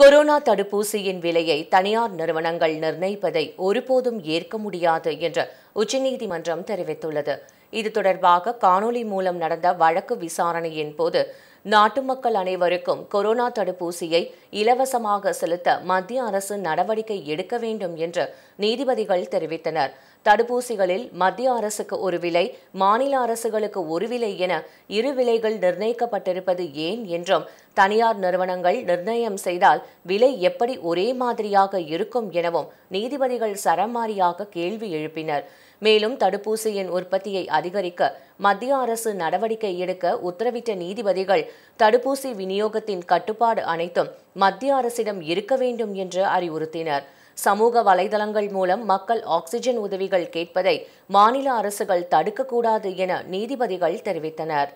corona தடுப்பூசியின் விலையை தனியார் நிறுவனங்கள் நிர்ணயிப்பதை ஒருபோதும் ஏற்க முடியாது என்று உச்சநீதிமன்றம் தெரிவித்துள்ளது இது தொடர்பாக காணொலி மூலம் நடந்த வழக்கு விசாரணையின் போது நாட்டு மக்கள் அனைவருக்கும் கொரோனா தடுப்பூசியை இலவசமாக செலுத்த மத்திய அரசு நடவடிக்கை எடுக்க வேண்டும் என்று நீதிபதிகள் தெரிவித்தனர் தடுப்பூசிகளில் மத்திய அரசுக்கு ஒரு விலை மாநில அரசுகளுக்கு ஒரு விலை என இரு விலைகள் நிர்ணயிக்கப்பட்டிருப்பது ஏன் என்றும் தனியார் நிறுவனங்கள் நிர்ணயம் செய்தால் விலை எப்படி ஒரே மாதிரியாக இருக்கும் எனவும் நீதிபதிகள் சரமாரியாக கேள்வி எழுப்பினர் மேலும் தடுப்பூசியின் உற்பத்தியை அதிகரிக்க மத்திய அரசு நடவடிக்கை எடுக்க உத்தரவிட்ட நீதிபதிகள் தடுப்பூசி விநியோகத்தின் கட்டுப்பாடு அனைத்தும் மத்திய அரசிடம் இருக்க வேண்டும் என்று அறிவுறுத்தினர் சமூக வலைதளங்கள் மூலம் மக்கள் ஆக்சிஜன் உதவிகள் கேட்பதை மாநில அரசுகள் தடுக்கக்கூடாது என நீதிபதிகள் தெரிவித்தனர்